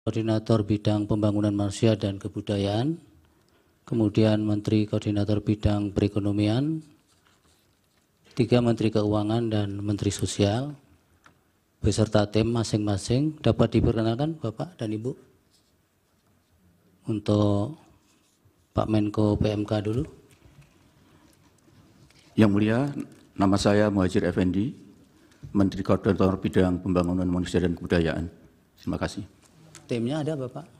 Koordinator Bidang Pembangunan Manusia dan Kebudayaan, kemudian Menteri Koordinator Bidang Perekonomian, tiga Menteri Keuangan dan Menteri Sosial, beserta tim masing-masing dapat diperkenalkan Bapak dan Ibu untuk Pak Menko PMK dulu. Yang mulia, nama saya Muhajir Effendi, Menteri Koordinator Bidang Pembangunan Manusia dan Kebudayaan. Terima kasih. Timnya ada Bapak?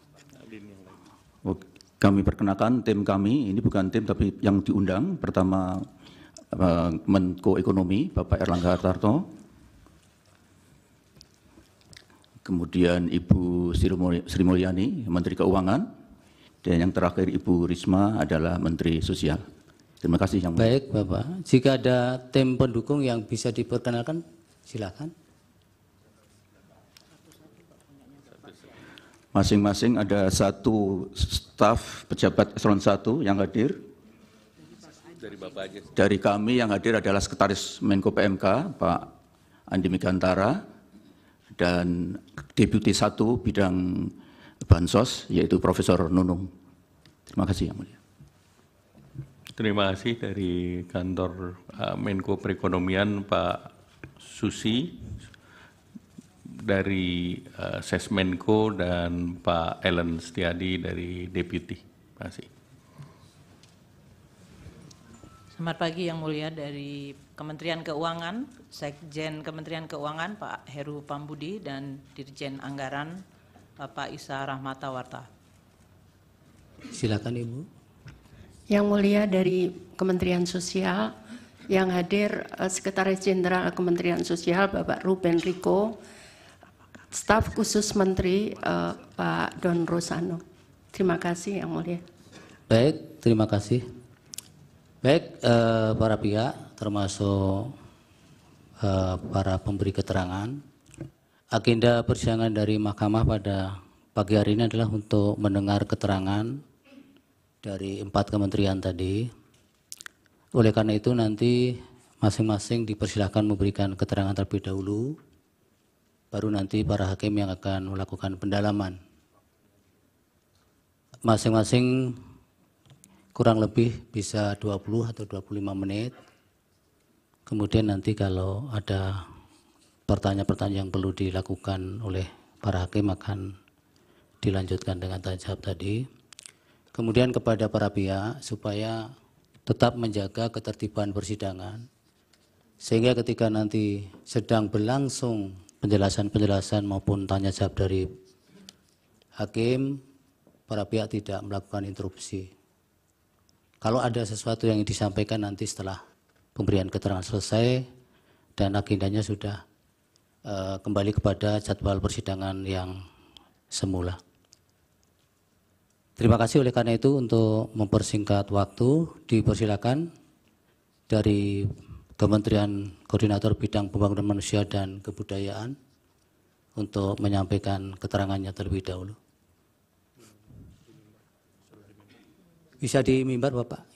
Kami perkenakan tim kami, ini bukan tim tapi yang diundang. Pertama Menko Ekonomi, Bapak Erlangga Hartarto. Kemudian Ibu Sri Mulyani, Menteri Keuangan. Dan yang terakhir Ibu Risma adalah Menteri Sosial. Terima kasih yang Baik Bapak, jika ada tim pendukung yang bisa diperkenalkan silakan. Masing-masing ada satu staf pejabat eselon 1 yang hadir. Dari Bapak aja. Dari kami yang hadir adalah Sekretaris Menko PMK, Pak Andi Megantara, dan Deputi satu bidang Bansos, yaitu Profesor Nunung. Terima kasih, Yang Mulia. Terima kasih dari kantor eh, Menko Perekonomian Pak Susi dari uh, eh, Sesmenko dan Pak Ellen Setiadi dari Deputi. Terima kasih. Selamat pagi yang mulia dari Kementerian Keuangan, Sekjen Kementerian Keuangan Pak Heru Pambudi dan Dirjen Anggaran Bapak Isa Warta. Silakan Ibu. Yang mulia dari Kementerian Sosial, yang hadir eh, Sekretaris Jenderal Kementerian Sosial Bapak Ruben Riko, staf khusus Menteri uh, Pak Don Rosano. Terima kasih Yang Mulia. Baik, terima kasih. Baik, uh, para pihak termasuk uh, para pemberi keterangan. Agenda persidangan dari Mahkamah pada pagi hari ini adalah untuk mendengar keterangan dari empat kementerian tadi. Oleh karena itu nanti masing-masing dipersilahkan memberikan keterangan terlebih dahulu baru nanti para hakim yang akan melakukan pendalaman. Masing-masing kurang lebih bisa 20 atau 25 menit. Kemudian nanti kalau ada pertanyaan-pertanyaan yang perlu dilakukan oleh para hakim akan dilanjutkan dengan tanya jawab tadi. Kemudian kepada para pihak supaya tetap menjaga ketertiban persidangan sehingga ketika nanti sedang berlangsung penjelasan-penjelasan maupun tanya jawab dari hakim, para pihak tidak melakukan interupsi. Kalau ada sesuatu yang disampaikan nanti setelah pemberian keterangan selesai dan agendanya sudah uh, kembali kepada jadwal persidangan yang semula. Terima kasih oleh karena itu untuk mempersingkat waktu dipersilakan dari Kementerian Koordinator Bidang Pembangunan Manusia dan Kebudayaan untuk menyampaikan keterangannya terlebih dahulu. Bisa di Bapak?